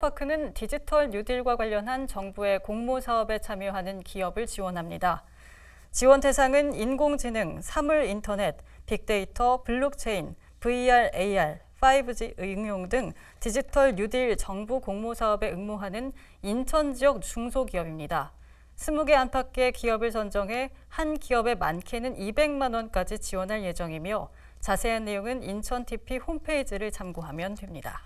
파크는 디지털 뉴딜과 관련한 정부의 공모 사업에 참여하는 기업을 지원합니다. 지원 대상은 인공지능, 사물 인터넷, 빅데이터, 블록체인, VR, AR, 5G 응용 등 디지털 뉴딜 정부 공모 사업에 응모하는 인천 지역 중소기업입니다. 20개 안팎의 기업을 선정해 한 기업에 많게는 200만 원까지 지원할 예정이며 자세한 내용은 인천 TP 홈페이지를 참고하면 됩니다.